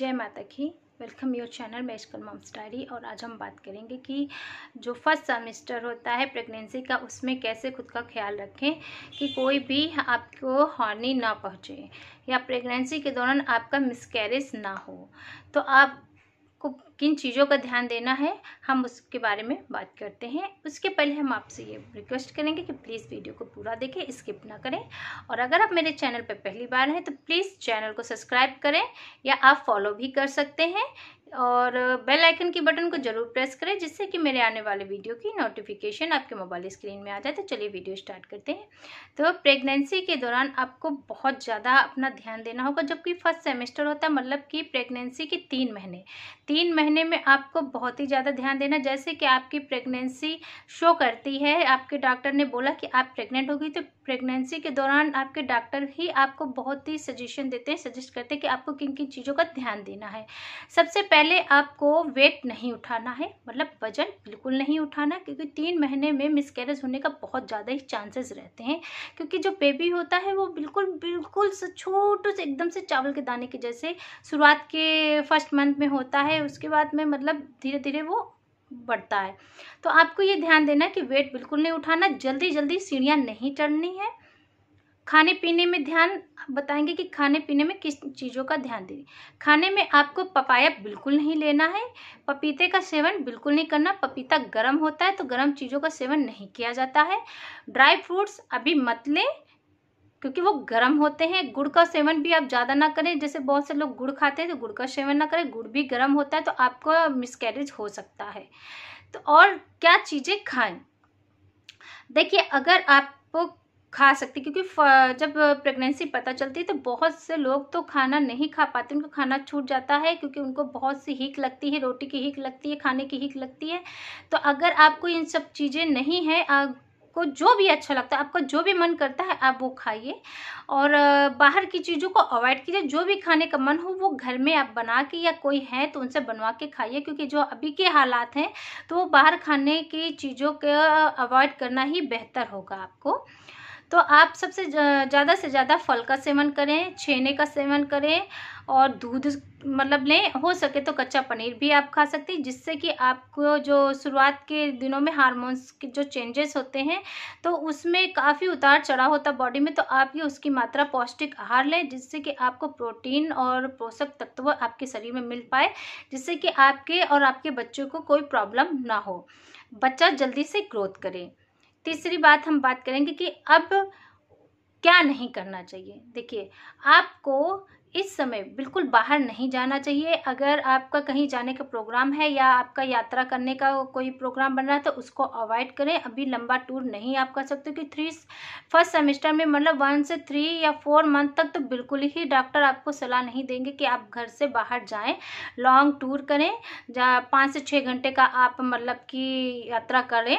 जय माता की वेलकम योर चैनल मैं स्कूल मॉम डायरी और आज हम बात करेंगे कि जो फर्स्ट सेमेस्टर होता है प्रेगनेंसी का उसमें कैसे खुद का ख्याल रखें कि कोई भी आपको हॉर्नी ना पहुँचे या प्रेगनेंसी के दौरान आपका मिसकैरेज ना हो तो आप किन चीज़ों का ध्यान देना है हम उसके बारे में बात करते हैं उसके पहले हम आपसे ये रिक्वेस्ट करेंगे कि प्लीज़ वीडियो को पूरा देखें स्किप ना करें और अगर आप मेरे चैनल पर पहली बार हैं तो प्लीज़ चैनल को सब्सक्राइब करें या आप फॉलो भी कर सकते हैं और बेल आइकन के बटन को ज़रूर प्रेस करें जिससे कि मेरे आने वाले वीडियो की नोटिफिकेशन आपके मोबाइल स्क्रीन में आ जाए तो चलिए वीडियो स्टार्ट करते हैं तो प्रेगनेंसी के दौरान आपको बहुत ज़्यादा अपना ध्यान देना होगा जबकि फर्स्ट सेमेस्टर होता है मतलब कि प्रेगनेंसी के तीन महीने तीन महीने में आपको बहुत ही ज़्यादा ध्यान देना जैसे कि आपकी प्रेगनेंसी शो करती है आपके डॉक्टर ने बोला कि आप प्रेगनेंट होगी तो प्रेगनेंसी के दौरान आपके डॉक्टर ही आपको बहुत ही सजेशन देते हैं सजेस्ट करते हैं कि आपको किन किन चीज़ों का ध्यान देना है सबसे पहले पहले आपको वेट नहीं उठाना है मतलब वजन बिल्कुल नहीं उठाना क्योंकि तीन महीने में मिसकैरेज होने का बहुत ज़्यादा ही चांसेस रहते हैं क्योंकि जो बेबी होता है वो बिल्कुल बिल्कुल से छोटो से एकदम से चावल के दाने के जैसे शुरुआत के फर्स्ट मंथ में होता है उसके बाद में मतलब धीरे धीरे वो बढ़ता है तो आपको ये ध्यान देना कि वेट बिल्कुल नहीं उठाना जल्दी जल्दी सीढ़ियाँ नहीं चढ़नी है खाने पीने में ध्यान बताएंगे कि खाने पीने में किस चीज़ों का ध्यान दें खाने में आपको पपाया बिल्कुल नहीं लेना है पपीते का सेवन बिल्कुल नहीं करना पपीता गर्म होता है तो गर्म चीज़ों का सेवन नहीं किया जाता है ड्राई फ्रूट्स अभी मत लें क्योंकि वो गर्म होते हैं गुड़ का सेवन भी आप ज़्यादा ना करें जैसे बहुत से लोग गुड़ खाते हैं तो गुड़ का सेवन ना करें गुड़ भी गर्म होता है तो आपको मिसकैरेज हो सकता है तो और क्या चीज़ें खाएं देखिए अगर आप खा सकते क्योंकि जब प्रेगनेंसी पता चलती है तो बहुत से लोग तो खाना नहीं खा पाते उनको खाना छूट जाता है क्योंकि उनको बहुत सी हीक लगती है रोटी की हीक लगती है खाने की हीक लगती है तो अगर आपको इन सब चीज़ें नहीं है आपको जो भी अच्छा लगता है आपका जो भी मन करता है आप वो खाइए और बाहर की चीज़ों को अवॉइड कीजिए जो भी खाने का मन हो वो घर में आप बना के या कोई है तो उनसे बनवा के खाइए क्योंकि जो अभी के हालात हैं तो बाहर खाने की चीज़ों का अवॉइड करना ही बेहतर होगा आपको तो आप सबसे ज़्यादा से ज़्यादा फल का सेवन करें छेने का सेवन करें और दूध मतलब लें हो सके तो कच्चा पनीर भी आप खा सकते हैं जिससे कि आपको जो शुरुआत के दिनों में हार्मोन्स के जो चेंजेस होते हैं तो उसमें काफ़ी उतार चढ़ाव होता बॉडी में तो आप ये उसकी मात्रा पौष्टिक आहार लें जिससे कि आपको प्रोटीन और पोषक तत्व आपके शरीर में मिल पाए जिससे कि आपके और आपके बच्चों को कोई प्रॉब्लम ना हो बच्चा जल्दी से ग्रोथ करे तीसरी बात हम बात करेंगे कि अब क्या नहीं करना चाहिए देखिए आपको इस समय बिल्कुल बाहर नहीं जाना चाहिए अगर आपका कहीं जाने का प्रोग्राम है या आपका यात्रा करने का कोई प्रोग्राम बन रहा है तो उसको अवॉइड करें अभी लंबा टूर नहीं आप कर सकते कि थ्री फर्स्ट सेमेस्टर में मतलब वन से थ्री या फोर मंथ तक तो बिल्कुल ही डॉक्टर आपको सलाह नहीं देंगे कि आप घर से बाहर जाएँ लॉन्ग टूर करें जहाँ पाँच से छः घंटे का आप मतलब कि यात्रा करें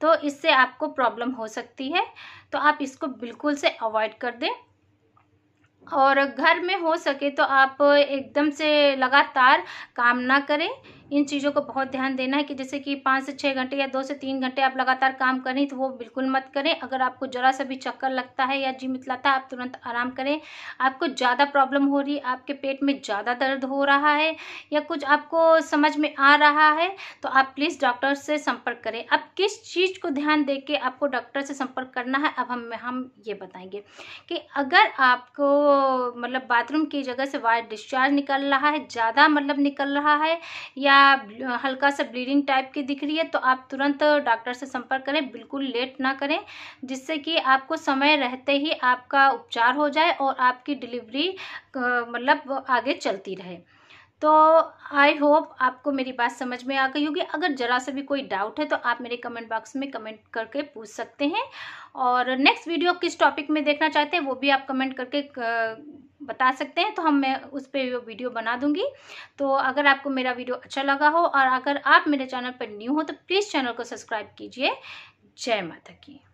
तो इससे आपको प्रॉब्लम हो सकती है तो आप इसको बिल्कुल से अवॉइड कर दें और घर में हो सके तो आप एकदम से लगातार काम ना करें इन चीज़ों को बहुत ध्यान देना है कि जैसे कि पाँच से छः घंटे या दो से तीन घंटे आप लगातार काम करें तो वो बिल्कुल मत करें अगर आपको ज़रा सा भी चक्कर लगता है या जी मितलाता है आप तुरंत आराम करें आपको ज़्यादा प्रॉब्लम हो रही है आपके पेट में ज़्यादा दर्द हो रहा है या कुछ आपको समझ में आ रहा है तो आप प्लीज़ डॉक्टर से संपर्क करें अब किस चीज़ को ध्यान दे के आपको डॉक्टर से संपर्क करना है अब हम हम ये बताएंगे कि अगर आपको मतलब बाथरूम की जगह से वायर डिस्चार्ज निकल रहा है ज़्यादा मतलब निकल रहा है या हल्का सा ब्लीडिंग टाइप की दिख रही है तो आप तुरंत डॉक्टर से संपर्क करें बिल्कुल लेट ना करें जिससे कि आपको समय रहते ही आपका उपचार हो जाए और आपकी डिलीवरी मतलब आगे चलती रहे तो आई होप आपको मेरी बात समझ में आ गई होगी अगर ज़रा सा भी कोई डाउट है तो आप मेरे कमेंट बॉक्स में कमेंट करके पूछ सकते हैं और नेक्स्ट वीडियो किस टॉपिक में देखना चाहते हैं वो भी आप कमेंट करके बता सकते हैं तो हम मैं उस पर वीडियो बना दूंगी तो अगर आपको मेरा वीडियो अच्छा लगा हो और अगर आप मेरे चैनल पर न्यू हो तो प्लीज़ चैनल को सब्सक्राइब कीजिए जय माता की